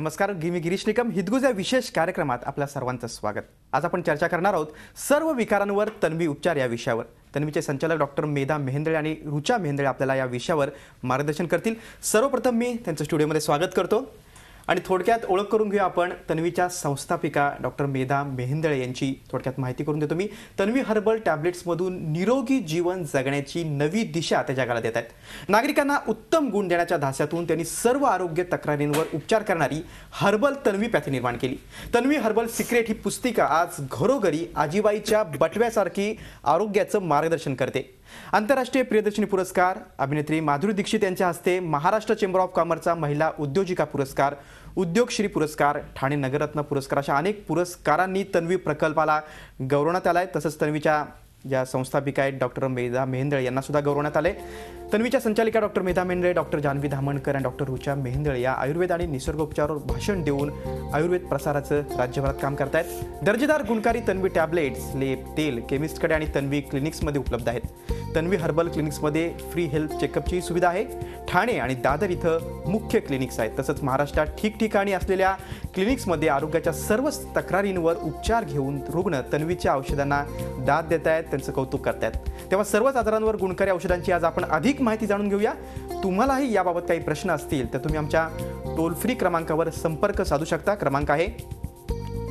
नमस्कार मी गिरीश निकम हिदगुज या विशेष कार्यक्रमात आपल्या सर्वांचं स्वागत आज आपण चर्चा करणार आहोत सर्व विकारांवर तन्वी उपचार या विषयावर तन्वीचे संचालक डॉक्टर मेधा मेहेंदळे आणि रुचा मेहेंदळे आपल्याला या विषयावर मार्गदर्शन करतील सर्वप्रथम मी त्यांचं स्टुडिओमध्ये स्वागत करतो आणि थोडक्यात ओळख करून घेऊया आपण तन्वीच्या संस्थापिका डॉक्टर मेधा मेहेंदळे यांची थोडक्यात माहिती करून देतो मी तन्वी हर्बल टॅबलेट्समधून निरोगी जीवन जगण्याची नवी दिशा त्या जगाला देत आहेत नागरिकांना उत्तम गुण देण्याच्या धास्यातून त्यांनी सर्व आरोग्य तक्रारींवर उपचार करणारी हर्बल तन्वी पॅथी निर्माण केली तन्वी हर्बल सिक्रेट ही पुस्तिका आज घरोघरी आजीबाईच्या बटव्यासारखी आरोग्याचं मार्गदर्शन करते आंतरराष्ट्रीय प्रियदर्शनी पुरस्कार अभिनेत्री माधुरी दीक्षित यांच्या हस्ते महाराष्ट्र चेंबर ऑफ कॉमर्सचा महिला उद्योजिका पुरस्कार उद्योगश्री पुरस्कार ठाणे नगरत्न पुरस्कार अशा अनेक पुरस्कारांनी तन्वी प्रकल्पाला गौरवण्यात आला आहे तसंच तन्वीच्या ज्या संस्थापिका आहेत डॉक्टर मेधा यांना यांनासुद्धा गौरवण्यात आले तन्वीच्या संचालिका डॉक्टर मेधा मेंढरे डॉक्टर जान्हवी धामणकर आणि डॉक्टर रुचा मेहंदळे या आयुर्वेद आणि निसर्गोपचारावर भाषण देऊन आयुर्वेद प्रसाराचं राज्यभरात काम आहेत दर्जेदार गुणकारी तन्वी टॅबलेट्स लेप तेल केमिस्टकडे आणि तन्वी क्लिनिक्समध्ये उपलब्ध आहेत तन्वी हर्बल क्लिनिक्समध्ये फ्री हेल्थ चेकअपची सुविधा आहे ठाणे आणि दादर इथं मुख्य क्लिनिक्स आहेत तसंच महाराष्ट्रात ठिकठिकाणी असलेल्या क्लिनिक्समध्ये आरोग्याच्या सर्व तक्रारींवर उपचार घेऊन रुग्ण तन्वीच्या औषधांना दाद देत आहेत त्यांचं कौतुक करत आहेत तेव्हा सर्वच आजारांवर गुणकारी औषधांची आज आपण अधिक अधिक माहिती जाणून घेऊया तुम्हालाही याबाबत काही प्रश्न असतील तर तुम्ही आमच्या टोल फ्री क्रमांकावर संपर्क साधू शकता क्रमांक आहे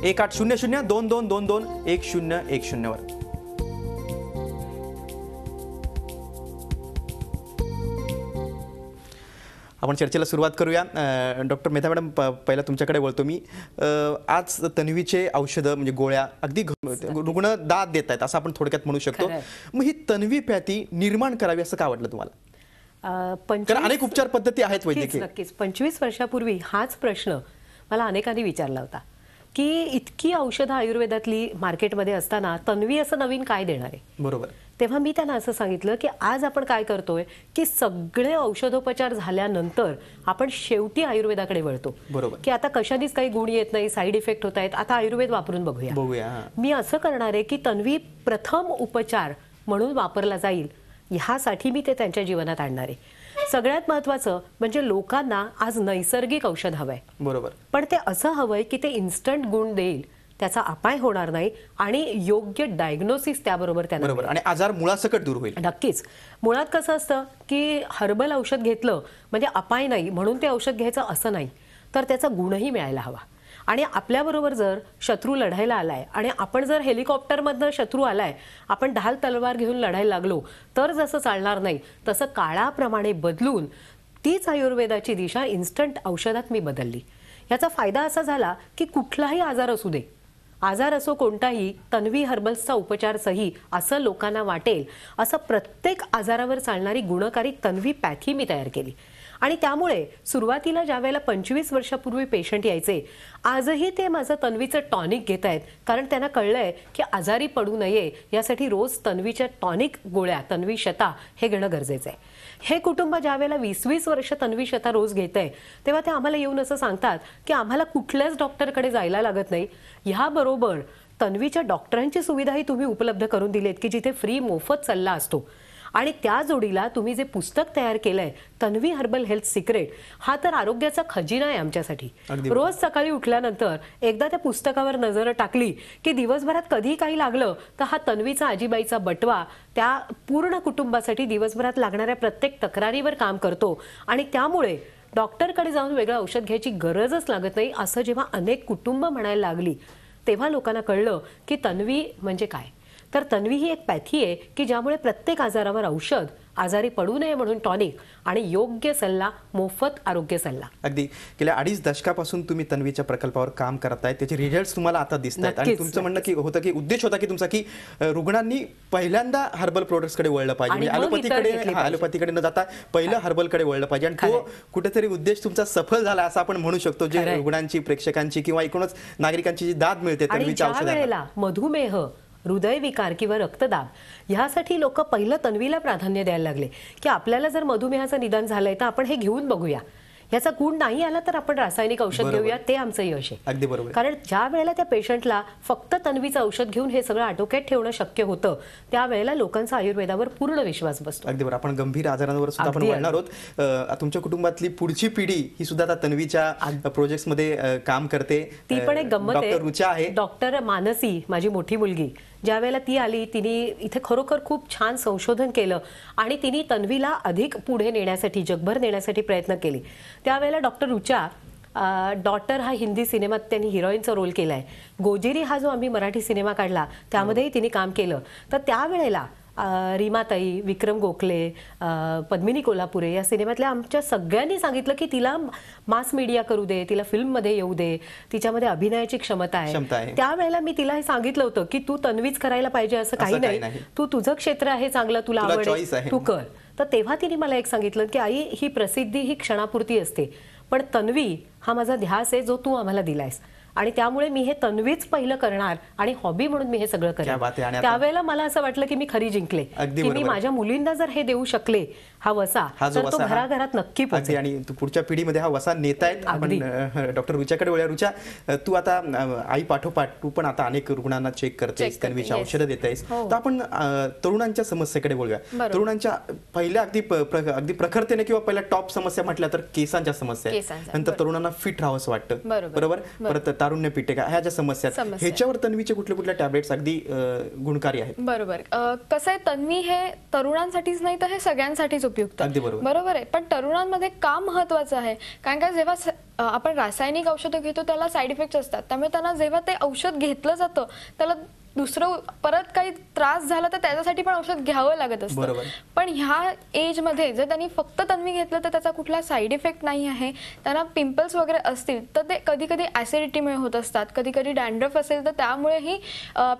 एक आठ शून्य शून्य दोन दोन दोन दोन एक शून्य एक शून्यवर आपण चर्चेला सुरुवात करूया डॉक्टर मेहता मॅडम पहिला तुमच्याकडे बोलतो मी आज तन्वीचे औषधं म्हणजे गोळ्या अगदी रुग्ण दाद देत आहेत असं आपण थोडक्यात म्हणू शकतो मग ही तन्वी प्याती निर्माण करावी असं का वाटलं तुम्हाला अनेक उपचार पद्धती आहेत वैद्यकीय नक्कीच पंचवीस वर्षापूर्वी हाच प्रश्न मला अनेकांनी विचारला होता की इतकी औषधं आयुर्वेदातली मार्केटमध्ये असताना तन्वी असं नवीन काय देणार आहे बरोबर तेव्हा मी त्यांना असं सांगितलं की आज आपण काय करतोय की सगळे औषधोपचार झाल्यानंतर आपण शेवटी आयुर्वेदाकडे वळतो बरोबर की आता कशानेच काही गुण येत नाही साईड इफेक्ट होत आहेत आता आयुर्वेद वापरून बघूया मी असं करणार आहे की तन्वी प्रथम उपचार म्हणून वापरला जाईल ह्यासाठी मी ते त्यांच्या जीवनात आणणार आहे सगळ्यात महत्वाचं म्हणजे लोकांना आज नैसर्गिक औषध हवंय बरोबर पण ते असं हवंय की ते इन्स्टंट गुण देईल त्याचा अपाय होणार नाही आणि योग्य डायग्नोसिस त्याबरोबर त्याबरोबर आणि आजार मुळासकट दूर होईल नक्कीच मुळात कसं असतं की हर्बल औषध घेतलं म्हणजे अपाय नाही म्हणून ते औषध घ्यायचं असं नाही तर त्याचा गुणही मिळायला हवा आणि आपल्याबरोबर जर शत्रू लढायला आलाय आणि आपण जर हेलिकॉप्टरमधनं शत्रू आलाय आपण ढाल तलवार घेऊन लढायला लागलो तर जसं चालणार नाही तसं काळाप्रमाणे बदलून तीच आयुर्वेदाची दिशा इन्स्टंट औषधात मी बदलली याचा फायदा असा झाला की कुठलाही आजार असू दे आजार असो कोणताही तन्वी हर्बल्सचा उपचार सही असं लोकांना वाटेल असं प्रत्येक आजारावर चालणारी गुणकारी तन्वी पॅथी मी तयार केली आणि त्यामुळे सुरुवातीला ज्यावेळेला पंचवीस वर्षापूर्वी पेशंट यायचे आजही ते माझं तन्वीचं टॉनिक घेत आहेत कारण त्यांना कळलंय की आजारी पडू नये यासाठी रोज तन्वीच्या टॉनिक गोळ्या तन्वी शता हे घेणं गरजेचं आहे हे कुटुंब ज्यावेळेला वीस वीस वर्ष तन्वी शता रोज घेत आहे तेव्हा ते आम्हाला येऊन असं सांगतात की आम्हाला कुठल्याच डॉक्टरकडे जायला लागत नाही ह्याबरोबर तन्वीच्या डॉक्टरांची सुविधाही तुम्ही उपलब्ध करून दिलीत की जिथे फ्री मोफत सल्ला असतो आणि त्या जोडीला तुम्ही जे पुस्तक तयार केलंय तन्वी हर्बल हेल्थ सिक्रेट हा तर आरोग्याचा खजिना आहे आमच्यासाठी रोज सकाळी उठल्यानंतर एकदा त्या पुस्तकावर नजर टाकली की दिवसभरात कधी काही लागलं तर हा तन्वीचा आजीबाईचा बटवा त्या पूर्ण कुटुंबासाठी दिवसभरात लागणाऱ्या प्रत्येक तक्रारीवर काम करतो आणि त्यामुळे डॉक्टरकडे जाऊन वेगळं औषध घ्यायची गरजच लागत नाही असं जेव्हा अनेक कुटुंब म्हणायला लागली तेव्हा लोकांना कळलं की तन्वी म्हणजे काय तर तन्वी ही एक पॅथी आहे की ज्यामुळे प्रत्येक आजारावर औषध आजारी पडू नये म्हणून टॉनिक आणि योग्य सल्ला मोफत आरोग्य सल्ला अगदी गेल्या अडीच दशकापासून तुम्ही तन्वीच्या प्रकल्पावर काम करताय त्याचे रिझल्ट तुम्हाला आता दिसत आहेत आणि तुमचं म्हणणं की होतं की उद्देश होता की तुमचा की रुग्णांनी पहिल्यांदा हर्बल कडे वळलं पाहिजे ॲलोपॅथीकडे म्हणजे ॲलोपॅथीकडे न जाता पहिलं हर्बलकडे वळलं पाहिजे आणि तो कुठेतरी उद्देश तुमचा सफल झाला असं आपण म्हणू शकतो जे रुग्णांची प्रेक्षकांची किंवा एकूणच नागरिकांची जी दाद मिळते तन्वीच्या औषधाला मधुमेह हृदयविकार किंवा रक्तदाब ह्यासाठी लोक पहिलं तन्वीला प्राधान्य द्यायला लागले की आपल्याला जर मधुमेहाचं निदान झालंय तर आपण हे घेऊन बघूया याचा गुण नाही आला तर आपण रासायनिक औषध घेऊया ते आमचं यश आहे अगदी बरोबर कारण ज्या वेळेला त्या पेशंटला फक्त तन्वीचं औषध घेऊन हे सगळं आटोक्यात ठेवणं शक्य होतं त्यावेळेला लोकांचा आयुर्वेदावर पूर्ण विश्वास बसतो अगदी बरोबर आपण गंभीर आजारांवर सुद्धा आपण बोलणार आहोत तुमच्या कुटुंबातली पुढची पिढी ही सुद्धा आता तन्वीच्या प्रोजेक्ट मध्ये काम करते ती पण एक गंमत आहे डॉक्टर मानसी माझी मोठी मुलगी ज्यावेळेला ती आली तिने इथे खरोखर खूप छान संशोधन केलं आणि तिने तन्वीला अधिक पुढे नेण्यासाठी जगभर नेण्यासाठी प्रयत्न केले त्यावेळेला डॉक्टर रुचा डॉटर हा हिंदी सिनेमात त्यांनी हिरोईनचा रोल केला आहे गोजेरी हा जो आम्ही मराठी सिनेमा काढला त्यामध्येही हो. तिने काम केलं तर त्यावेळेला ताई विक्रम गोखले पद्मिनी कोल्हापुरे या सिनेमातल्या आमच्या सगळ्यांनी सांगितलं की तिला मास मीडिया करू दे तिला फिल्ममध्ये येऊ दे तिच्यामध्ये अभिनयाची क्षमता आहे त्यावेळेला मी तिला हे सांगितलं होतं की तू तन्वीच करायला पाहिजे असं काही नाही तू तुझं क्षेत्र आहे चांगलं तुला आवड तू कर तर तेव्हा तिने मला एक सांगितलं की आई ही प्रसिद्धी ही क्षणापुरती असते पण तन्वी हा माझा ध्यास आहे जो तू आम्हाला दिलायस आणि त्यामुळे मी हे तन्वीच पहिलं करणार आणि हॉबी म्हणून मी हे सगळं करेन त्यावेळेला मला असं वाटलं की मी खरी जिंकले की मी माझ्या मुलींना जर हे देऊ शकले हा वसा तर तो घराघरात नक्की पाहिजे आणि पुढच्या पिढीमध्ये हा वसा नेतायत आपण डॉक्टर रुचाकडे वळ्या रुचा तू आता आई पाठोपाठ तू पण आता अनेक रुग्णांना चेक करतेस तन्वीची औषधं आहेस हो. तर आपण तरुणांच्या समस्येकडे बोलूया तरुणांच्या पहिल्या अगदी अगदी प्रखरतेने किंवा पहिल्या टॉप समस्या म्हटल्या तर केसांच्या समस्या नंतर तरुणांना फिट असं वाटतं बरोबर परत तारुण्य पिटेक ह्या ज्या समस्या आहेत, ह्याच्यावर तन्वीचे कुठले कुठले टॅबलेट्स अगदी गुणकारी आहेत बरोबर कसं आहे तन्वी हे तरुणांसाठीच नाही तर हे सगळ्यांसाठीच उपयुक्त अगदी बरोबर. बरोबर आहे पण तरुणांमध्ये का महत्वाचं आहे कारण का जेव्हा आपण रासायनिक औषधं घेतो त्याला साईड इफेक्ट असतात त्यामुळे त्यांना जेव्हा ते औषध घेतलं जातं त्याला दुसरं परत काही त्रास झाला तर त्याच्यासाठी पण औषध घ्यावं लागत असतं पण ह्या एजमध्ये जर त्यांनी फक्त तन्वी घेतलं तर त्याचा कुठला साईड इफेक्ट नाही आहे त्यांना पिंपल्स वगैरे असतील तर ते कधी कधी ऍसिडिटीमुळे होत असतात कधी कधी डॅन्ड्रफ असेल तर त्यामुळेही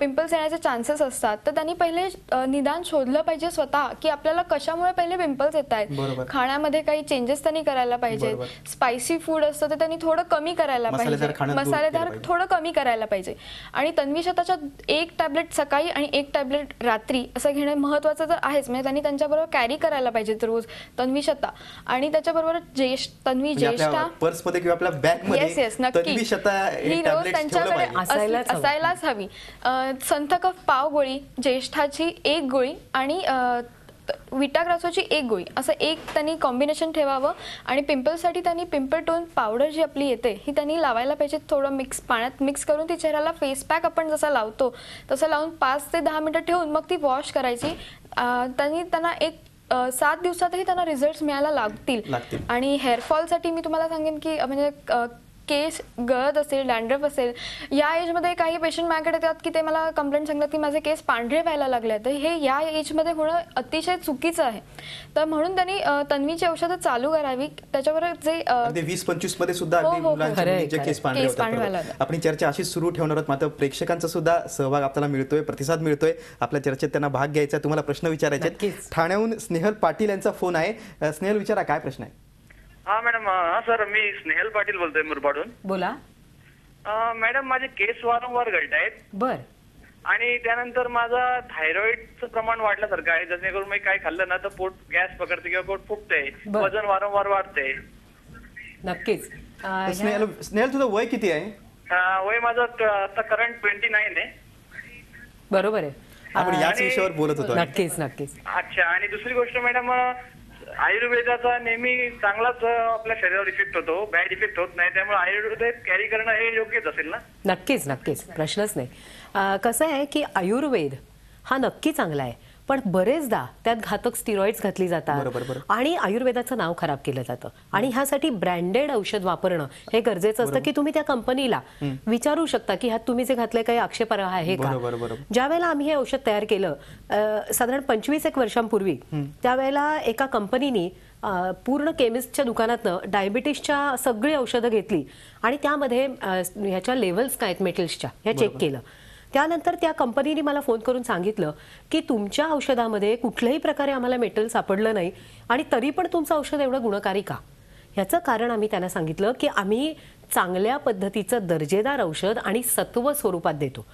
पिंपल्स येण्याचे चान्सेस असतात तर त्यांनी पहिले निदान शोधलं पाहिजे स्वतः की आपल्याला कशामुळे पहिले पिंपल्स येत आहेत खाण्यामध्ये काही चेंजेस त्यांनी करायला पाहिजे स्पायसी फूड असतं ते त्यांनी थोडं कमी करायला पाहिजे मसालेदार थोडं कमी करायला पाहिजे आणि तन्वी शताच्या एक एक टॅबलेट सकाळी आणि एक टॅबलेट रात्री असं घेणं महत्त्वाचं तर आहेच म्हणजे त्यांनी त्यांच्याबरोबर कॅरी करायला पाहिजे रोज तन्वी शता आणि त्याच्याबरोबर ज्येष्ठ तन्वी म्हणजे ज्येष्ठा पर्समध्ये किंवा आपल्या बॅगमध्ये येस येस नक्की ही रोज त्यांच्याकडे असायलाच हवी संथ कफ पाव गोळी ज्येष्ठाची एक गोळी आणि विटा ग्रासोची एक गोळी असं एक त्यांनी कॉम्बिनेशन ठेवावं आणि पिंपलसाठी त्यांनी पिंपल टोन पावडर जी आपली येते ही त्यांनी लावायला पाहिजे थोडं मिक्स पाण्यात मिक्स करून ती चेहऱ्याला फेस पॅक आपण जसा लावतो तसं लावून पाच ते दहा मिनटं ठेवून मग ती वॉश करायची त्यांनी त्यांना एक सात दिवसातही त्यांना रिझल्ट मिळायला लागतील आणि हेअरफॉलसाठी मी तुम्हाला सांगेन की म्हणजे केस गळत असेल डँड्रफ असेल या एजमध्ये काही पेशंट माझ्याकडे येतात की ते मला कंप्लेंट सांगतात की माझे केस पांढरे व्हायला लागले तर हे या एजमध्ये होणं अतिशय चुकीचं आहे तर म्हणून त्यांनी तन्वीची औषधं चालू करावी त्याच्यावर जे वीस पंचवीस मध्ये सुद्धा हो, हो, हो. केस पांढरे आपली चर्चा अशीच सुरू ठेवणार आहोत मात्र प्रेक्षकांचा सुद्धा सहभाग आपल्याला मिळतोय प्रतिसाद मिळतोय आपल्या चर्चेत त्यांना भाग घ्यायचा तुम्हाला प्रश्न विचारायचे ठाण्याहून स्नेहल पाटील यांचा फोन आहे स्नेहल विचारा काय प्रश्न आहे हा मॅडम सर मी स्नेहल पाटील बोलतोय मुरबाडून बोला मॅडम माझे केस वारंवार गळत आहेत बर आणि त्यानंतर माझा थायरॉइडचं प्रमाण वाढल्यासारखं आहे जेणेकरून मी काय खाल्लं ना तर पोट गॅस पकडते किंवा पोट फुटतंय वजन वारंवार वाढते नक्कीच स्नेहल स्नेहल तुझं वय किती आहे वय माझं आता करंट ट्वेंटी नाईन आहे बरोबर आहे आपण याच विषयावर बोलत होतो नक्कीच नक्कीच अच्छा आणि दुसरी गोष्ट मॅडम आयुर्वेदाचा नेहमी चांगलाच आपल्या शरीरावर इफेक्ट होतो बॅड इफेक्ट होत नाही त्यामुळे आयुर्वेद कॅरी करणं हे योग्यच असेल ना नक्कीच नक्कीच प्रश्नच नाही कसं आहे की आयुर्वेद हा नक्की चांगला आहे पण बरेचदा त्यात घातक स्टिरॉइड्स घातली जातात आणि आयुर्वेदाचं नाव खराब केलं जातं आणि ह्यासाठी ब्रँडेड औषध वापरणं हे गरजेचं असतं की तुम्ही त्या कंपनीला विचारू शकता की ह्यात तुम्ही जे घातले काही आक्षेपार्ह आहे का ज्या वेळेला आम्ही हे औषध तयार केलं साधारण पंचवीस एक वर्षांपूर्वी त्यावेळेला एका कंपनीनी पूर्ण केमिस्टच्या दुकानातनं डायबिटीसच्या सगळी औषधं घेतली आणि त्यामध्ये ह्याच्या लेवल्स काय मेटल्सच्या ह्या चेक केलं त्यानंतर त्या कंपनीने मला फोन करून सांगितलं की तुमच्या औषधामध्ये कुठल्याही प्रकारे आम्हाला मेटल सापडलं नाही आणि तरी पण तुमचं औषध एवढं गुणकारी का ह्याचं कारण आम्ही त्यांना सांगितलं की आम्ही चांगल्या पद्धतीचं दर्जेदार औषध आणि सत्व स्वरूपात देतो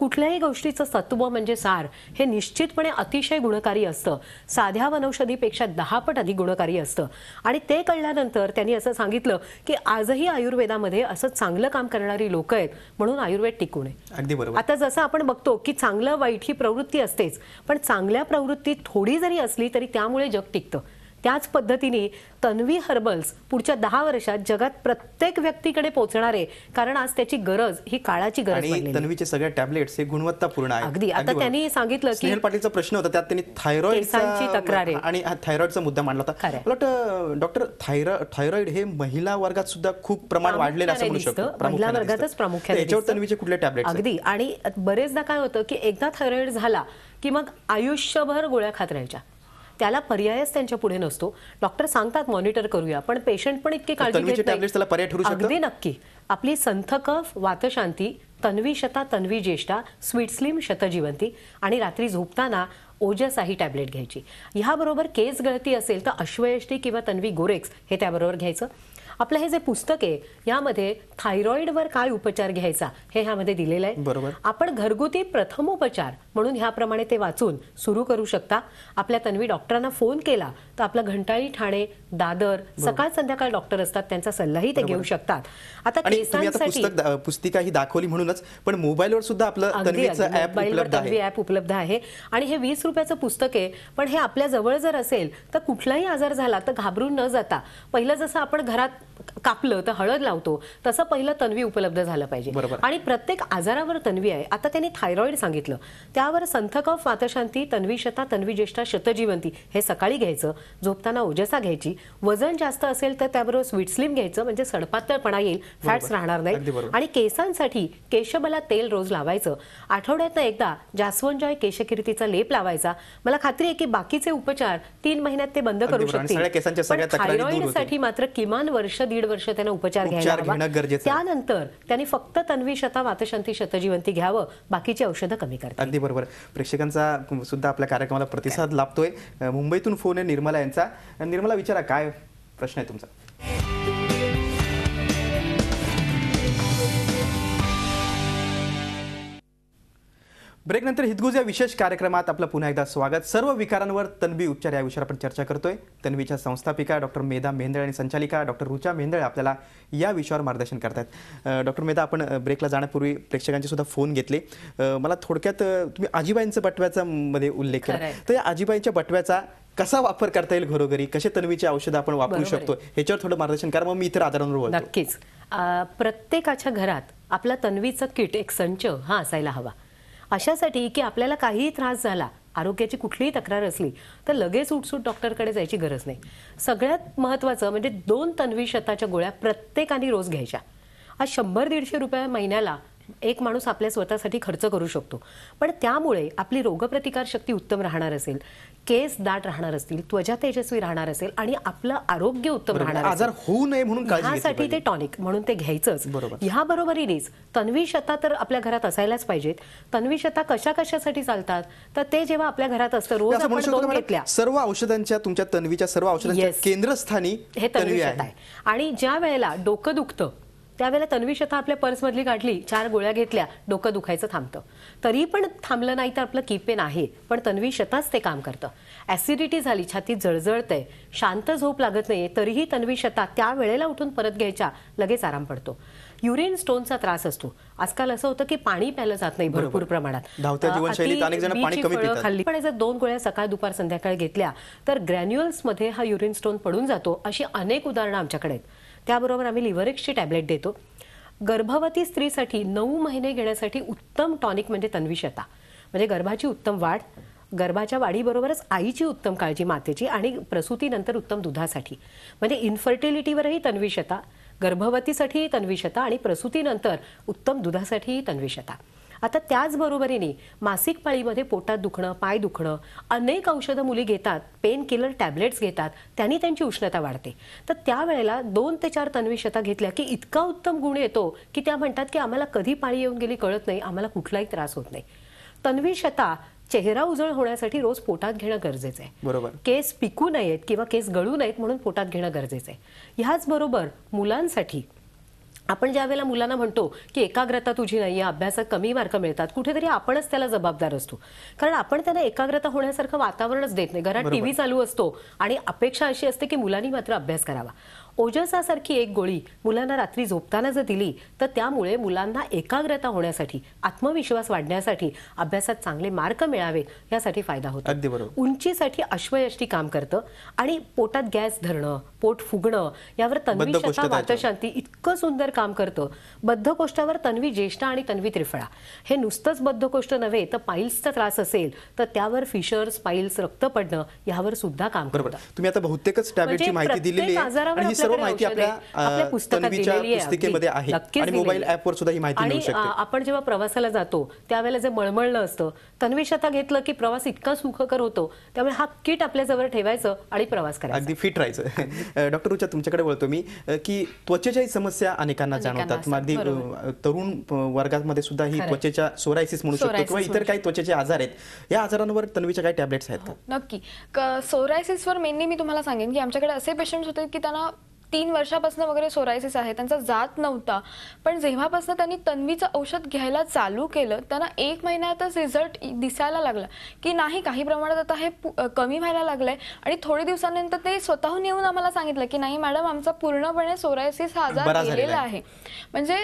कुठल्याही गोष्टीचं तत्व म्हणजे सार हे निश्चितपणे अतिशय गुणकारी असतं साध्या वनौषधीपेक्षा दहा पट अधिक गुणकारी असतं आणि ते कळल्यानंतर त्यांनी असं सांगितलं की आजही आयुर्वेदामध्ये असं चांगलं काम करणारी लोक आहेत म्हणून आयुर्वेद टिकून आहे अगदी बरोबर आता जसं आपण बघतो की चांगलं वाईट ही प्रवृत्ती असतेच पण चांगल्या प्रवृत्ती थोडी जरी असली तरी त्यामुळे जग टिकतं त्याच पद्धतीने तन्वी हर्बल्स पुढच्या दहा वर्षात जगात प्रत्येक व्यक्तीकडे पोहोचणार आहे कारण आज त्याची गरज ही काळाची गरज आणि तन्वीचे सगळ्या टॅबलेट्स हे गुणवत्तापूर्ण आहे अगदी आता त्यांनी सांगितलं की पाटीलचा प्रश्न होता त्यात त्यांनी थायरॉइडची तक्रार आणि थायरॉइडचा मुद्दा मांडला होता डॉक्टर डॉक्टर थायरॉइड हे महिला वर्गात सुद्धा खूप प्रमाण वाढलेलं असं म्हणू शकतो महिला वर्गातच प्रामुख्याने त्याच्यावर तन्वीचे कुठले टॅबलेट अगदी आणि बरेचदा काय होतं की एकदा थायरॉइड झाला की मग आयुष्यभर गोळ्या खात राहायच्या त्याला पर्यायच त्यांच्या पुढे नसतो डॉक्टर सांगतात मॉनिटर करूया पण पेशंट पण इतकी काळजी घेत अगदी नक्की आपली संथक वातशांती तन्वी शता तन्वी ज्येष्ठा स्वीट स्लिम शतजीवंती आणि रात्री झोपताना ओजसाही ही टॅबलेट घ्यायची ह्याबरोबर केस गळती असेल तर अश्वयष्टी किंवा तन्वी गोरेक्स हे त्याबरोबर घ्यायचं आपलं हे जे पुस्तक आहे यामध्ये थायरॉइडवर काय उपचार घ्यायचा हे ह्यामध्ये दिलेलं आहे बरोबर आपण घरगुती प्रथमोपचार म्हणून ह्याप्रमाणे ते वाचून सुरू करू शकता आपल्या तन्वी डॉक्टरांना फोन केला तर आपला घंटाळी ठाणे दादर सकाळ संध्याकाळ डॉक्टर असतात त्यांचा सल्लाही ते घेऊ शकतात आता केसांसाठी पुस्तिका ही दाखवली म्हणूनच पण मोबाईलवर सुद्धा आपलं मोबाईलवर तन्वी ऍप उपलब्ध आहे आणि हे वीस रुपयाचं पुस्तक आहे पण हे आपल्या जवळ जर असेल तर कुठलाही आजार झाला तर घाबरून न जाता पहिलं जसं आपण घरात कापलं तर हळद लावतो तसं पहिलं तन्वी उपलब्ध झालं पाहिजे आणि प्रत्येक आजारावर तन्वी आहे आता त्यांनी थायरॉइड सांगितलं त्यावर संथक मातशांती तन्वी शता तन्वी शतजीवंती हे सकाळी घ्यायचं झोपताना ओजसा घ्यायची वजन जास्त असेल तर त्याबरोबर स्वीट घ्यायचं म्हणजे सडपातळपणा येईल फॅट्स राहणार नाही आणि केसांसाठी केशबला तेल रोज लावायचं आठवड्यातनं एकदा जास्वंजॉय केशकिर्तीचा लेप लावायचा मला खात्री आहे की बाकीचे उपचार तीन महिन्यात ते बंद करू शकतील थायरॉइडसाठी मात्र किमान वर्ष दीड वर्ष त्यांना उपचार गरजेचं त्यानंतर त्यांनी फक्त तन्वी शता मातशांती शतजीवंती घ्यावं बाकीची औषधं कमी करतात अगदी बरोबर प्रेक्षकांचा सुद्धा आपल्या कार्यक्रमाला प्रतिसाद लाभतोय मुंबईतून फोन आहे निर्मला यांचा निर्मला विचारा काय प्रश्न आहे तुमचा नंतर हितगुज या विशेष कार्यक्रमात आपलं पुन्हा एकदा स्वागत सर्व विकारांवर तन्वी उपचार या विषयावर आपण चर्चा करतोय तन्वीच्या संस्थापिका डॉक्टर मेधा मेंदळे आणि संचालिका डॉक्टर रुचा मेंदळे आपल्याला या विषयावर मार्गदर्शन करतात डॉक्टर मेधा आपण ब्रेकला जाण्यापूर्वी प्रेक्षकांचे सुद्धा फोन घेतले मला थोडक्यात तुम्ही आजीबाईंचं बटव्याचा मध्ये उल्लेख केला तर या आजीबाईंच्या बटव्याचा कसा वापर करता येईल घरोघरी कसे तन्वीचे औषध आपण वापरू शकतो ह्याच्यावर थोडं मार्गदर्शन करा मग मी इतर आधारांवर नक्कीच प्रत्येकाच्या घरात आपला तन्वीचं किट एक संच हा असायला हवा अशासाठी की आपल्याला काहीही त्रास झाला आरोग्याची कुठलीही तक्रार असली तर लगेच उठसूट डॉक्टरकडे जायची गरज नाही सगळ्यात महत्त्वाचं म्हणजे दोन तन्वी शताच्या गोळ्या प्रत्येकाने रोज घ्यायच्या आज शंभर दीडशे रुपये महिन्याला एक माणूस आपल्या स्वतःसाठी खर्च करू शकतो पण त्यामुळे आपली रोगप्रतिकार शक्ती उत्तम राहणार असेल केस दाट राहणार असतील त्वचा तेजस्वी राहणार असेल आणि आपलं आरोग्य उत्तम राहणार आजार होऊ नये म्हणून ह्यासाठी ते टॉनिक म्हणून ते घ्यायचंच ह्या बरोबरीनेच तन्वी शता तर आपल्या घरात असायलाच पाहिजेत तन्वी शता कशा कशासाठी चालतात तर ते जेव्हा आपल्या घरात असतं रोज आपण घेतल्या सर्व औषधांच्या तुमच्या तन्वीच्या सर्व औषधांच्या केंद्रस्थानी हे तन्वी आहे आणि ज्या वेळेला डोकं दुखतं त्यावेळेला तन्वी शता आपल्या पर्समधली काढली चार गोळ्या घेतल्या डोकं दुखायचं थांबतं तरी पण थांबलं नाही तर आपलं कीपेन आहे पण तन्वी शताच ते काम करतं ऍसिडिटी झाली छाती जळजळते शांत झोप लागत नाही तरीही तन्वी शता त्या वेळेला उठून परत घ्यायच्या लगेच आराम पडतो युरिन स्टोनचा त्रास असतो आजकाल असं होतं की पाणी प्यायला जात नाही भरपूर प्रमाणात खाल्ली पण जर दोन गोळ्या सकाळ दुपार संध्याकाळ घेतल्या तर ग्रॅन्युअल्समध्ये हा युरिन स्टोन पडून जातो अशी अनेक उदाहरणं आमच्याकडे आहेत त्याबरोबर आम्ही लिव्हरेक्सची टॅबलेट देतो गर्भवती स्त्रीसाठी नऊ महिने घेण्यासाठी उत्तम टॉनिक म्हणजे तन्विषता म्हणजे गर्भाची उत्तम वाढ गर्भाच्या वाढीबरोबरच आईची उत्तम काळजी मातेची आणि प्रसूतीनंतर उत्तम दुधासाठी म्हणजे इन्फर्टिलिटीवरही तन्विषता गर्भवतीसाठीही तन्विषता आणि प्रसूतीनंतर उत्तम दुधासाठीही तन्विषता आता त्याचबरोबरीने मासिक पाळीमध्ये पोटात दुखणं पाय दुखणं अनेक औषधं मुली घेतात पेन किलर टॅबलेट्स घेतात त्यांनी त्यांची उष्णता वाढते तर त्यावेळेला दोन ते चार शता घेतल्या की इतका उत्तम गुण येतो की त्या म्हणतात की आम्हाला कधी पाळी येऊन गेली कळत नाही आम्हाला कुठलाही त्रास होत नाही शता चेहरा उजळ होण्यासाठी रोज पोटात घेणं गरजेचं आहे बरोबर केस पिकू नयेत किंवा केस गळू नयेत म्हणून पोटात घेणं गरजेचं आहे ह्याचबरोबर मुलांसाठी आपण ज्या वेळेला मुलांना म्हणतो की एकाग्रता तुझी नाही अभ्यासात कमी मार्क मिळतात कुठेतरी आपणच त्याला जबाबदार असतो कारण आपण त्यांना एकाग्रता होण्यासारखं वातावरणच देत नाही घरात टीव्ही चालू असतो आणि अपेक्षा अशी असते की मुलांनी मात्र अभ्यास करावा ओजसासारखी एक गोळी मुलांना रात्री झोपताना जर दिली तर त्यामुळे मुलांना एकाग्रता होण्यासाठी आत्मविश्वास वाढण्यासाठी अभ्यासात चांगले मार्क मिळावे यासाठी फायदा होतो उंचीसाठी अश्वयष्टी काम करतं आणि पोटात गॅस धरणं पोट फुगणं यावर तन्वी इतकं सुंदर काम करतं बद्धकोष्ठावर तन्वी ज्येष्ठा आणि तन्वी त्रिफळा हे नुसतंच बद्धकोष्ठ नव्हे तर पाईल्सचा त्रास असेल तर त्यावर फिशर्स पाईल्स रक्त पडणं यावर सुद्धा काम करतं तुम्ही आता बहुतेकच टॅबलेटची म्हणजे माहिती दिलेली आहे सर्व माहिती आपल्या पुस्तकाच्या पुस्तिकेमध्ये आहे आणि मोबाईल ऍपवर सुद्धा ही माहिती मिळू शकते आपण जेव्हा प्रवासाला जातो त्यावेळेला जे मळमळलं असतं तन्वीश आता घेतलं की प्रवास इतका सुखकर होतो त्यामुळे हा किट आपल्याजवळ ठेवायचं आणि प्रवास करायचा अगदी फिट राहायचं डॉक्टर रुचा तुमच्याकडे बोलतो मी की त्वचेच्याही समस्या अनेकांना जाणवतात अगदी तरुण वर्गामध्ये सुद्धा ही त्वचेच्या सोरायसिस म्हणू शकतो किंवा इतर काही त्वचेचे आजार आहेत या आजारांवर तन्वीच्या काही टॅबलेट्स आहेत हो, नक्की नक्की सोरायसिसवर मेनली मी तुम्हाला सांगेन की आमच्याकडे असे पेशंट होते की त्यांना तीन वर्षापासून वगैरे सोरायसिस आहे त्यांचा जात नव्हता पण जेव्हापासून त्यांनी तन्वीचं औषध घ्यायला चालू केलं त्यांना एक महिन्यातच रिझल्ट दिसायला लागला की नाही काही प्रमाणात आता हे कमी व्हायला लागलंय आणि थोडे दिवसानंतर ते स्वतःहून येऊन आम्हाला सांगितलं की नाही मॅडम आमचा पूर्णपणे सोरायसिस हा आजार गेलेला आहे म्हणजे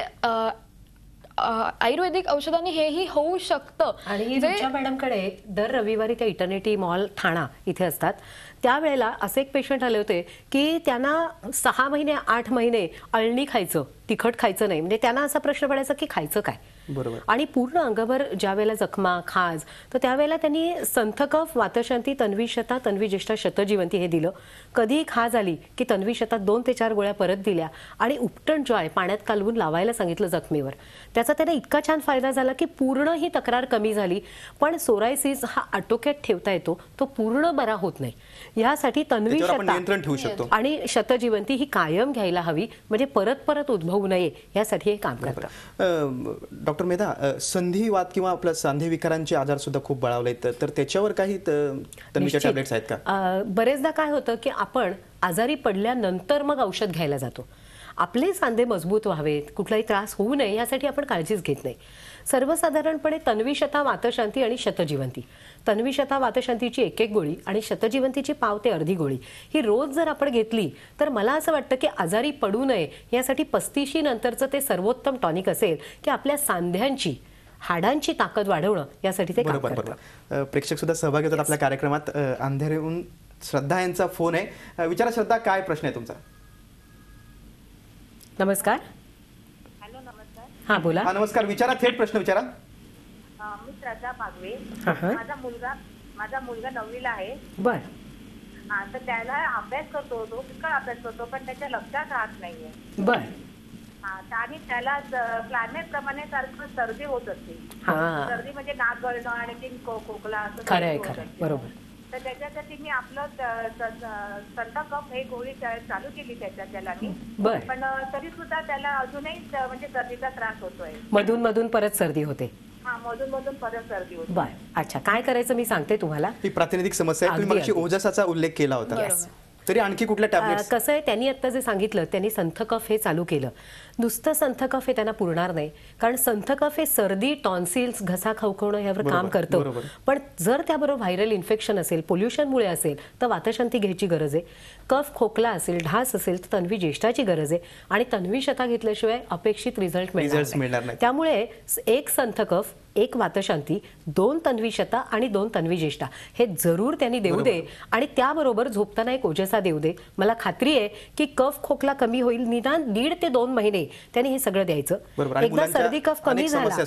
आयुर्वेदिक औषधांनी हेही होऊ शकतं आणि म्हणजे मॅडमकडे दर रविवारी त्या इटर्निटी मॉल ठाणा इथे असतात त्यावेळेला असे एक पेशंट आले होते की त्यांना सहा महिने आठ महिने अळणी खायचं तिखट खायचं नाही म्हणजे त्यांना असा प्रश्न पडायचा की खायचं काय बरोबर आणि पूर्ण अंगभर ज्यावेळेला जखमा खाज तर त्यावेळेला त्यांनी संथकफ वातशांती तन्वी शता तन्वी ज्येष्ठा शतजीवंती हे दिलं कधीही खाज आली की तन्वी शतात दोन ते चार गोळ्या परत दिल्या आणि उपटण जो आहे पाण्यात कालवून लावायला सांगितलं जखमीवर त्याचा त्यांना इतका छान फायदा झाला की पूर्ण ही तक्रार कमी झाली पण सोरायसिस हा आटोक्यात ठेवता येतो तो पूर्ण बरा होत नाही यासाठी तन्वी नियंत्रण ठेवू शकतो आणि शतजीवंती ही कायम घ्यायला हवी म्हणजे परत परत उद्भवू नये यासाठी हे काम करतं डॉक्टर मेधा अ, संधिवात किंवा आपल्या सांधे विकारांचे आजार सुद्धा खूप बळावले तर त्याच्यावर काही टॅबलेट्स आहेत का बरेचदा काय होतं की आपण आजारी पडल्यानंतर मग औषध घ्यायला जातो आपले सांधे मजबूत व्हावेत कुठलाही त्रास होऊ नये यासाठी आपण काळजीच घेत नाही सर्वसाधारणपणे तन्वी शता वातशांती आणि शतजीवंती तन्वी शता वातशांतीची एक एक गोळी आणि शतजीवंतीची पाव ते अर्धी गोळी ही रोज जर आपण घेतली तर मला असं वाटतं की आजारी पडू नये यासाठी पस्तीशी नंतरचं ते सर्वोत्तम टॉनिक असेल की आपल्या सांध्यांची हाडांची ताकद वाढवणं यासाठी ते प्रेक्षक सुद्धा सहभागी होतात आपल्या कार्यक्रमात अंधेरेहून श्रद्धा यांचा फोन आहे विचारा श्रद्धा काय प्रश्न आहे तुमचा नमस्कार हा बोला हा नमस्कार विचारा थेट प्रश्न विचारा मी श्रद्धा भागवे माझा मुलगा माझा मुलगा नववीला आहे बर तर त्याला अभ्यास करतो तो पुष्कळ अभ्यास करतो पण त्याच्या लक्षात राहत नाहीये बर आणि त्याला क्लायमेट प्रमाणे सारखं सर्दी होत असते सर्दी म्हणजे नाक गळणं आणि ते खोकला असं सर्दी आहे खरं बरोबर तर त्याच्यासाठी मी आपलं संता कप हे गोळी चालू केली त्याच्या त्याला मी पण तरी सुद्धा त्याला अजूनही म्हणजे सर्दीचा त्रास होतोय मधून मधून परत सर्दी होते हा मधून मधून परत सर्दी होते बर अच्छा काय करायचं मी सांगते तुम्हाला ही प्रातिनिधिक समस्या तुम्ही ओजसाचा उल्लेख केला होता तरी आणखी कुठल्या टॅबलेट कसं आहे त्यांनी आता जे सांगितलं त्यांनी संथकफ हे चालू केलं नुसतं संथकफ हे त्यांना पुरणार नाही कारण संथकफ हे सर्दी टॉन्सिल्स घसा खवखवणं यावर काम करतं पण जर त्याबरोबर व्हायरल इन्फेक्शन असेल पोल्युशनमुळे असेल तर वातशांती घ्यायची गरज आहे कफ खोकला असेल ढास असेल तर तन्वी ज्येष्ठाची गरज आहे आणि तन्वी शता घेतल्याशिवाय अपेक्षित रिझल्ट मिळणार नाही त्यामुळे एक संथकफ एक वातशांती दोन तन्वी शता आणि दोन तन्वी ज्येष्ठा हे जरूर त्यांनी देऊ दे आणि त्याबरोबर झोपताना एक ओजसा देऊ दे मला खात्री आहे की कफ खोकला कमी होईल निदान दीड ते दोन महिने त्यांनी हे सगळं द्यायचं एकदा सर्दी कफ कमी झाला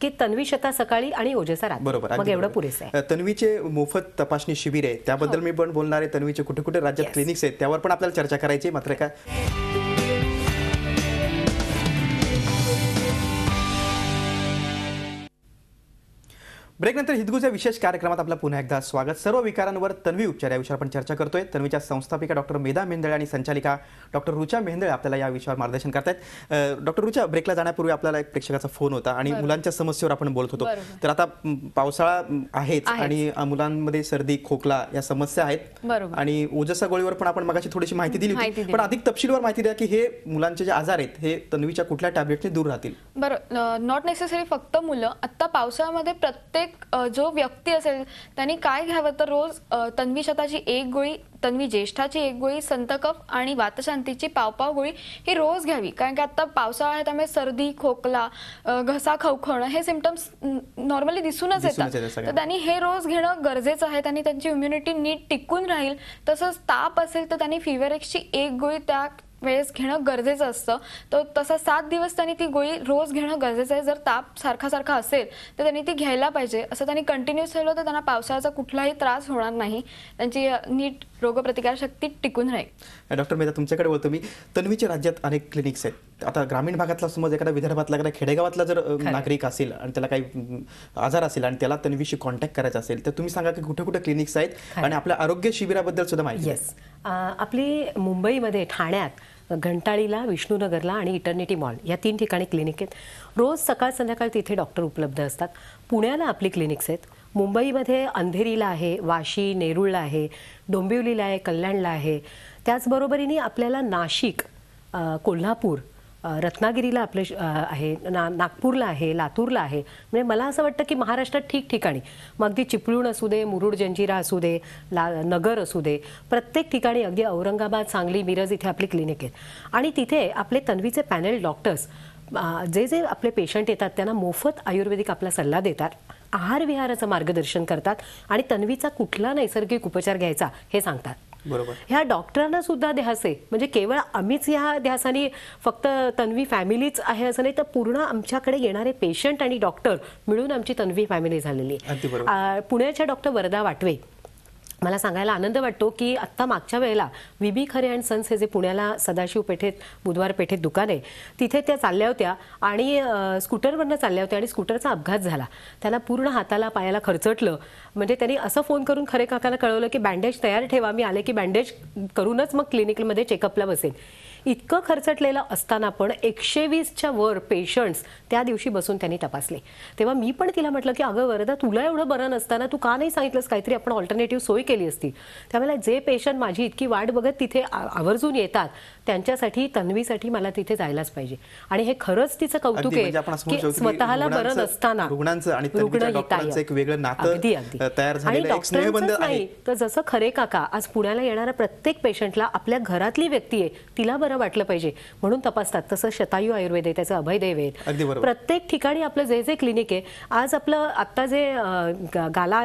की तन्वी शता सकाळी आणि ओजसा बरोबर मग एवढं पुरेसं आहे तन्वीचे मोफत तपासणी शिबिर आहे त्याबद्दल हो. मी पण बोलणार आहे तन्वीचे कुठे कुठे राज्यात क्लिनिक्स आहेत त्यावर पण आपल्याला चर्चा करायची मात्र काय ब्रेकनंतर हिदगुच्या विशेष कार्यक्रमात आपलं पुन्हा एकदा स्वागत सर्व विकारांवर तन्वी उपचार या विषयावर आपण चर्चा करतोय तन्वीच्या संस्थापिका डॉक्टर मेधा मेंदळे आणि संचालिका डॉक्टर रुचा मेंदळे आपल्याला या विषयावर मार्गदर्शन करतायत डॉक्टर रुचा ब्रेकला जाण्यापूर्वी आपल्याला एक प्रेक्षकाचा फोन होता आणि मुलांच्या समस्येवर आपण बोलत होतो तर आता पावसाळा आहेच आणि मुलांमध्ये सर्दी खोकला या समस्या आहेत आणि ओजसा गोळीवर पण आपण मगाशी थोडीशी माहिती दिली पण अधिक तपशीलवार माहिती द्या की हे मुलांचे जे आजार आहेत हे तन्वीच्या कुठल्या टॅबलेटने दूर राहतील बरं नॉट नेसेसरी फक्त मुलं आता पावसाळ्यामध्ये प्रत्येक प्रत्येक जो व्यक्ती असेल त्यांनी काय घ्यावं तर रोज तन्वी शताची एक गोळी तन्वी ज्येष्ठाची एक गोळी संतकप आणि वातशांतीची पावपाव गोळी ही रोज घ्यावी कारण की आता पावसाळा आहे त्यामुळे सर्दी खोकला घसा खवखवणं हे सिमटम्स नॉर्मली दिसूनच येतात तर त्यांनी हे रोज घेणं गरजेचं आहे त्यांनी त्यांची इम्युनिटी नीट टिकून राहील तसंच ताप असेल तर त्यांनी फिवरेक्सची एक गोळी त्या वेळेस घेणं गरजेचं असतं तर तसा सात दिवस त्यांनी ती गोळी रोज घेणं गरजेचं आहे जर ताप सारखा सारखा असेल तर त्यांनी ती घ्यायला पाहिजे असं त्यांनी कंटिन्यू ठेवलं तर त्यांना पावसाळ्याचा कुठलाही त्रास होणार नाही त्यांची नीट रोगप्रतिकारशक्ती टिकून राहील डॉक्टर मेहता तुमच्याकडे बोलतो मी तन्वीच्या राज्यात अनेक क्लिनिक्स आहेत आता ग्रामीण भागातला समज एखादा विदर्भातला खेडेगावातला जर नागरिक असेल आणि त्याला काही आजार असेल आणि त्याला तन्वीशी कॉन्टॅक्ट करायचा असेल तर तुम्ही सांगा की कुठे कुठे क्लिनिक्स आहेत आणि आपल्या आरोग्य शिबिराबद्दल सुद्धा माहिती येस आपली मुंबईमध्ये ठाण्यात घंटाळीला विष्णूनगरला आणि इटर्निटी मॉल या तीन ठिकाणी क्लिनिक आहेत रोज सकाळ संध्याकाळ तिथे डॉक्टर उपलब्ध असतात पुण्याला आपली क्लिनिक्स आहेत मुंबईमध्ये अंधेरीला आहे वाशी नेरूळला आहे डोंबिवलीला आहे कल्याणला आहे त्याचबरोबरीने आपल्याला नाशिक कोल्हापूर रत्नागिरीला आपले आहे ना नागपूरला आहे लातूरला आहे म्हणजे मला असं वाटतं की महाराष्ट्रात ठिकठिकाणी मग अगदी चिपळूण असू दे मुरुड जंजिरा असू दे ला नगर असू दे प्रत्येक ठिकाणी अगदी औरंगाबाद सांगली मिरज इथे आपली क्लिनिक आहेत आणि तिथे आपले तन्वीचे पॅनल डॉक्टर्स जे जे आपले पेशंट येतात त्यांना मोफत आयुर्वेदिक आपला सल्ला देतात आहार विहाराचं मार्गदर्शन करतात आणि तन्वीचा कुठला नैसर्गिक उपचार घ्यायचा हे सांगतात बरोबर ह्या डॉक्टरांना सुद्धा ध्यासे म्हणजे केवळ आम्हीच ह्या ध्यासाने फक्त तन्वी फॅमिलीच आहे असं नाही तर पूर्ण आमच्याकडे येणारे पेशंट आणि डॉक्टर मिळून आमची तन्वी फॅमिली झालेली आहे पुण्याच्या डॉक्टर वरदा वाटवे मला सांगायला आनंद वाटतो की आत्ता मागच्या वेळेला विबी खरे अँड सन्स हे जे पुण्याला सदाशिव पेठेत बुधवार पेठेत दुकान आहे तिथे त्या चालल्या होत्या आणि स्कूटरवरनं चालल्या होत्या आणि स्कूटरचा अपघात झाला त्यांना पूर्ण हाताला पायाला खरचटलं म्हणजे त्यांनी असं फोन करून खरे काकाला कळवलं की बँडेज तयार ठेवा मी आले की बँडेज करूनच मग क्लिनिकमध्ये चेकअपला बसेन इतकं खर्चटलेलं असताना पण एकशे वीसच्या वर पेशंट्स त्या दिवशी बसून त्यांनी तपासले तेव्हा मी पण तिला म्हटलं की अगं वरदा तुला एवढं बरं नसताना तू का नाही सांगितलंस काहीतरी आपण ऑल्टरनेटिव्ह सोय केली असती त्यावेळेला जे पेशंट माझी इतकी वाट बघत तिथे आवर्जून येतात त्यांच्यासाठी तन्वीसाठी मला तिथे जायलाच पाहिजे आणि हे खरंच तिचं कौतुक आहे म्हणजे की स्वतःला बरं नसताना रुग्णांचं आणि एक जसं खरे काका आज पुण्याला येणाऱ्या प्रत्येक पेशंटला आपल्या घरातली व्यक्ती आहे तिला बरं वाटलं पाहिजे म्हणून तपासतात तसं शतायू आयुर्वेद आहे त्याचं अभयदेव आहेत प्रत्येक ठिकाणी आपलं जे जे क्लिनिक आहे आज आपलं आत्ता जे गाला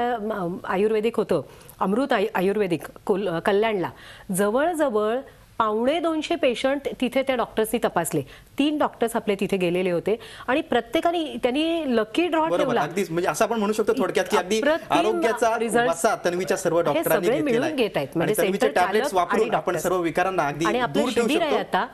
आयुर्वेदिक होतं अमृत आयुर्वेदिक कोल कल्याणला जवळजवळ पावणे दोनशे पेशंट तिथे त्या डॉक्टर्सनी तपासले तीन डॉक्टर्स आपले तिथे गेलेले होते आणि प्रत्येकाने त्यांनी लकी ड्रॉ ठेवला अगदीच म्हणजे असं आपण म्हणू शकतो थोडक्यात की अगदी आरोग्याचा रिझल्ट तन्वीच्या सर्व डॉक्टरांनी मिळून घेत आहेत म्हणजे टॅबलेट्स वापरून आपण सर्व विकारांना अगदी आणि आता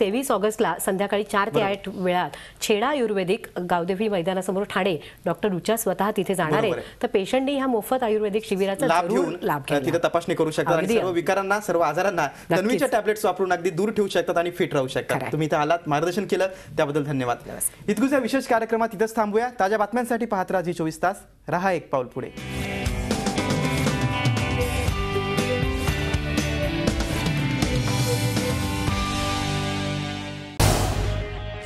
तेवीस ऑगस्टला संध्याकाळी चार ते आठ वेळात छेडा आयुर्वेदिक गावदेवी मैदानासमोर ठाणे डॉक्टर रुचा स्वतः तिथे जाणार आहे तर पेशंटनी ह्या मोफत आयुर्वेदिक शिबिराचा लाभ घेऊन लाभ तिथे तपासणी करू शकतात आणि सर्व विकारांना सर्व आजारांना तन्वीच्या टॅबलेट्स वापरून अगदी दूर ठेवू शकतात आणि फिट राहू शकतात तुम्ही इथे आलात मार्गदर्शन केलं त्याबद्दल धन्यवाद इतकूच या विशेष कार्यक्रमात इथंच थांबूया ताज्या बातम्यांसाठी पाहत राहा जी चोवीस तास रहा एक पाऊल पुढे